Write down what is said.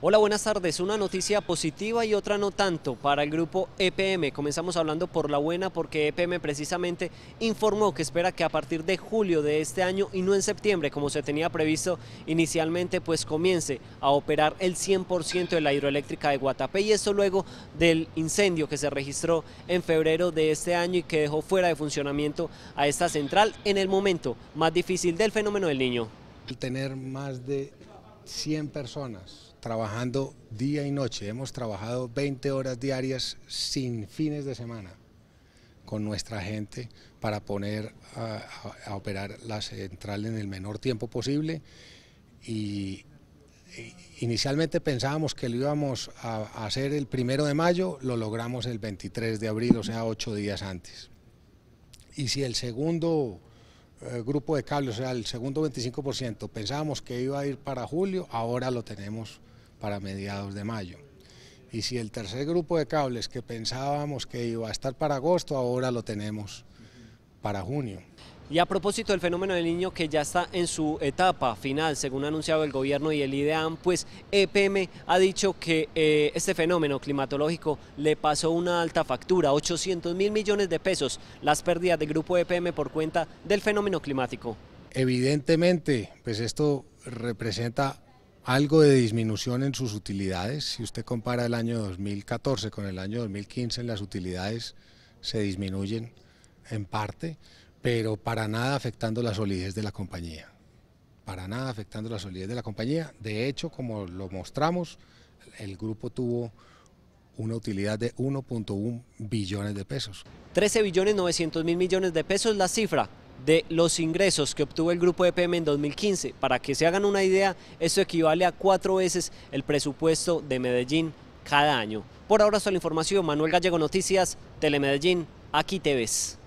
Hola, buenas tardes. Una noticia positiva y otra no tanto para el grupo EPM. Comenzamos hablando por la buena porque EPM precisamente informó que espera que a partir de julio de este año y no en septiembre como se tenía previsto inicialmente, pues comience a operar el 100% de la hidroeléctrica de Guatapé y eso luego del incendio que se registró en febrero de este año y que dejó fuera de funcionamiento a esta central en el momento más difícil del fenómeno del niño. Tener más de 100 personas trabajando día y noche. Hemos trabajado 20 horas diarias sin fines de semana con nuestra gente para poner a, operar la central en el menor tiempo posible y, inicialmente pensábamos que lo íbamos a, a hacer el primero de mayo, lo logramos el 23 de abril, o sea, ocho días antes. Y si el segundo eh, grupo de cables, o sea, el segundo 25%, pensábamos que iba a ir para julio, ahora lo tenemos para mediados de mayo. Y si el tercer grupo de cables que pensábamos que iba a estar para agosto, ahora lo tenemos para junio. Y a propósito del fenómeno del niño que ya está en su etapa final, según ha anunciado el gobierno y el IDEAM, pues EPM ha dicho que eh, este fenómeno climatológico le pasó una alta factura, 800 mil millones de pesos, las pérdidas del grupo EPM por cuenta del fenómeno climático. Evidentemente, pues esto representa algo de disminución en sus utilidades. Si usted compara el año 2014 con el año 2015, las utilidades se disminuyen en parte, pero para nada afectando la solidez de la compañía. Para nada afectando la solidez de la compañía. De hecho, como lo mostramos, el grupo tuvo una utilidad de 1.1 billones de pesos. 13 billones 900 mil millones de pesos es la cifra de los ingresos que obtuvo el grupo EPM en 2015. Para que se hagan una idea, eso equivale a cuatro veces el presupuesto de Medellín cada año. Por ahora, solo la información. Manuel Gallego Noticias, Telemedellín, aquí te ves.